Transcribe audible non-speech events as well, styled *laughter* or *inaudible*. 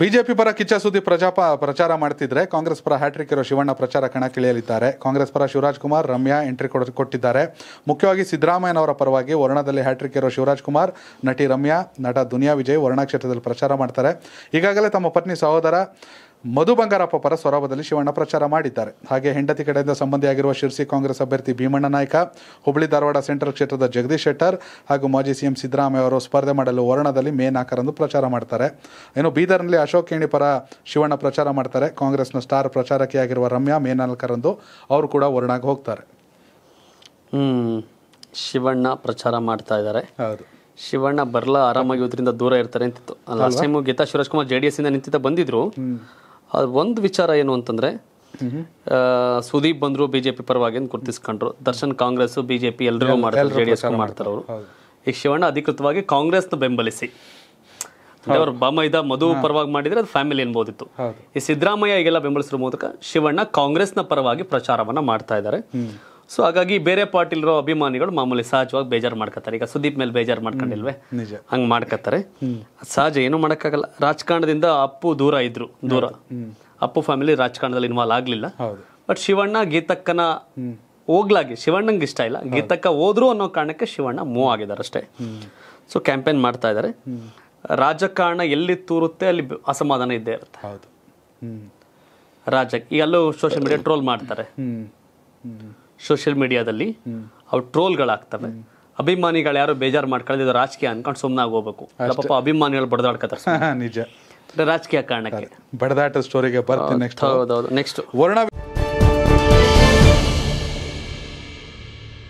BJP ಪರ ಕಿಚ್ಚ ಸುದ್ದಿ ಪ್ರಜಾಪ ಪ್ರಚಾರ ಮಾಡ್ತಿದ್ರೆ ಕಾಂಗ್ರೆಸ್ ಪರ ಹ್ಯಾಟ್ರಿಕ್ ಇರೋ ಶಿವಣ್ಣ ಪ್ರಚಾರ ಕಣಕ್ಕಿಳಿಯಲಿದ್ದಾರೆ ಕಾಂಗ್ರೆಸ್ ಪರ ಶಿವರಾಜ್ ಕುಮಾರ್ ರಮ್ಯಾ ಎಂಟ್ರಿ ಕೊಟ್ಟಿದ್ದಾರೆ ಮುಖ್ಯವಾಗಿ ಅವರ ಪರವಾಗಿ ವರ್ಣದಲ್ಲಿ ಹ್ಯಾಟ್ರಿಕ್ ಇರೋ ಶಿವರಾಜ್ ಕುಮಾರ್ ನಟಿ ರಮ್ಯಾ ನಟ ದುನಿಯಾ ವಿಜಯ್ ವರ್ಣ ಕ್ಷೇತ್ರದಲ್ಲಿ ಪ್ರಚಾರ ಮಾಡ್ತಾರೆ ಈಗಾಗಲೇ ತಮ್ಮ ಪತ್ನಿ ಸಹೋದರ ಮಧು ಬಂಗಾರಪ್ಪ ಪರ ಸೊರಬದಲ್ಲಿ ಶಿವಣ್ಣ ಪ್ರಚಾರ ಮಾಡಿದ್ದಾರೆ ಹಾಗೆ ಹೆಂಡತಿ ಕಡೆಯಿಂದ ಸಂಬಂಧಿಯಾಗಿರುವ ಶಿರ್ಸಿ ಕಾಂಗ್ರೆಸ್ ಅಭ್ಯರ್ಥಿ ಭೀಮಣ್ಣ ನಾಯಕ ಹುಬ್ಬಳ್ಳಿ ಧಾರವಾಡ ಸೆಂಟ್ರಲ್ ಕ್ಷೇತ್ರದ ಜಗದೀಶ್ ಶೆಟ್ಟರ್ ಹಾಗೂ ಮಾಜಿ ಸಿಎಂ ಸಿದ್ದರಾಮಯ್ಯ ಅವರು ಸ್ಪರ್ಧೆ ಮಾಡಲು ವರ್ಣದಲ್ಲಿ ಮೇ ನಾಲ್ಕರಂದು ಪ್ರಚಾರ ಮಾಡ್ತಾರೆ ಇನ್ನು ಬೀದರ್ನಲ್ಲಿ ಅಶೋಕ್ ಕೇಣಿ ಪರ ಶಿವಣ್ಣ ಪ್ರಚಾರ ಮಾಡ್ತಾರೆ ಕಾಂಗ್ರೆಸ್ನ ಸ್ಟಾರ್ ಪ್ರಚಾರಕಿಯಾಗಿರುವ ರಮ್ಯಾ ಮೇ ನಾಲ್ಕರಂದು ಅವರು ಕೂಡ ವರ್ಣಾಗಿ ಹೋಗ್ತಾರೆ ಶಿವಣ್ಣ ಪ್ರಚಾರ ಮಾಡ್ತಾ ಇದ್ದಾರೆ ಹೌದು ಶಿವಣ್ಣ ಬರ್ಲಾ ಆರಾಮಾಗಿ ಇದರಿಂದ ದೂರ ಇರ್ತಾರೆ ಅಂತಿತ್ತು ಗೀತಾ ಸುರೇಶ್ ಕುಮಾರ್ ಜೆ ಇಂದ ನಿಂತಿದ್ದ ಬಂದಿದ್ರು ಒಂದ್ ಒಂದು ವಿಚಾರ ಏನು ಅಂತಂದ್ರೆ ಸುದೀಪ್ ಬಂದ್ರು ಬಿಜೆಪಿ ಪರವಾಗಿ ಅಂತ ದರ್ಶನ್ ಕಾಂಗ್ರೆಸ್ ಬಿಜೆಪಿ ಎಲ್ರಿಗೂ ಮಾಡ್ತಾರೆ ಜೆಡಿಎಸ್ ಮಾಡ್ತಾರೆ ಅವರು ಈಗ ಶಿವಣ್ಣ ಅಧಿಕೃತವಾಗಿ ಕಾಂಗ್ರೆಸ್ನ ಬೆಂಬಲಿಸಿ ಅವರು ಬಾಮೈದ ಮಧು ಪರವಾಗಿ ಮಾಡಿದ್ರೆ ಅದು ಫ್ಯಾಮಿಲಿ ಅನ್ಬೋದಿತ್ತು ಈ ಸಿದ್ದರಾಮಯ್ಯ ಈಗೆಲ್ಲ ಬೆಂಬಲಿಸಿರೋ ಮೂಲಕ ಶಿವಣ್ಣ ಕಾಂಗ್ರೆಸ್ನ ಪರವಾಗಿ ಪ್ರಚಾರವನ್ನ ಮಾಡ್ತಾ ಇದ್ದಾರೆ ಸೊ ಹಾಗಾಗಿ ಬೇರೆ ಪಾರ್ಟಿಲಿರೋ ಅಭಿಮಾನಿಗಳು ಮಾಮೂಲಿ ಸಹಜವಾಗಿ ಬೇಜಾರು ಮಾಡ್ಕೋತಾರೆ ಈಗ ಸುದೀಪ್ ಮೇಲೆ ಬೇಜಾರು ಮಾಡ್ಕೊಂಡಿಲ್ವೇ ಹಂಗೆ ಮಾಡ್ಕೋತಾರೆ ಸಹಜ ಏನು ಮಾಡೋಕ್ಕಾಗಲ್ಲ ರಾಜಕಾರಣದಿಂದ ಅಪ್ಪು ದೂರ ಇದ್ರು ದೂರ ಅಪ್ಪು ಫ್ಯಾಮಿಲಿ ರಾಜಕಾರಣದಲ್ಲಿ ಇನ್ವಾಲ್ವ್ ಆಗಲಿಲ್ಲ ಬಟ್ ಶಿವಣ್ಣ ಗೀತಕ್ಕನ ಹೋಗ್ಲಾಗಿ ಶಿವಣ್ಣಂಗೆ ಇಷ್ಟ ಇಲ್ಲ ಗೀತಕ್ಕ ಹೋದ್ರು ಅನ್ನೋ ಕಾರಣಕ್ಕೆ ಶಿವಣ್ಣ ಮೂವ್ ಆಗಿದ್ದಾರೆ ಅಷ್ಟೇ ಸೊ ಕ್ಯಾಂಪೇನ್ ಮಾಡ್ತಾ ಇದ್ದಾರೆ ರಾಜಕಾರಣ ಎಲ್ಲಿ ತೂರುತ್ತೆ ಅಲ್ಲಿ ಅಸಮಾಧಾನ ಇದ್ದೇ ಇರುತ್ತೆ ರಾಜ ಈಗ ಅಲ್ಲೂ ಸೋಷಿಯಲ್ ಮೀಡಿಯಾ ಟ್ರೋಲ್ ಮಾಡ್ತಾರೆ ಸೋಷಿಯಲ್ ಮೀಡಿಯಾದಲ್ಲಿ ಅವು ಟ್ರೋಲ್ಗಳಾಗ್ತವೆ ಅಭಿಮಾನಿಗಳು ಯಾರು ಬೇಜಾರು ಇದು ರಾಜಕೀಯ ಅನ್ಕೊಂಡು ಸುಮ್ಮನೆ ಹೋಗ್ಬೇಕು ಪಾಪ ಅಭಿಮಾನಿಗಳು ಬಡದಾಡ್ಕೊತಾರೆ *laughs* ನಿಜ ರಾಜಕೀಯ ಕಾರಣಕ್ಕೆ ಬಡದಾಟ ಸ್ಟೋರಿಗೆ ಬರ್ತೀನಿ ನೆಕ್ಸ್ಟ್ ಹೌದೌದು ನೆಕ್ಸ್ಟ್ ವರ್ಣ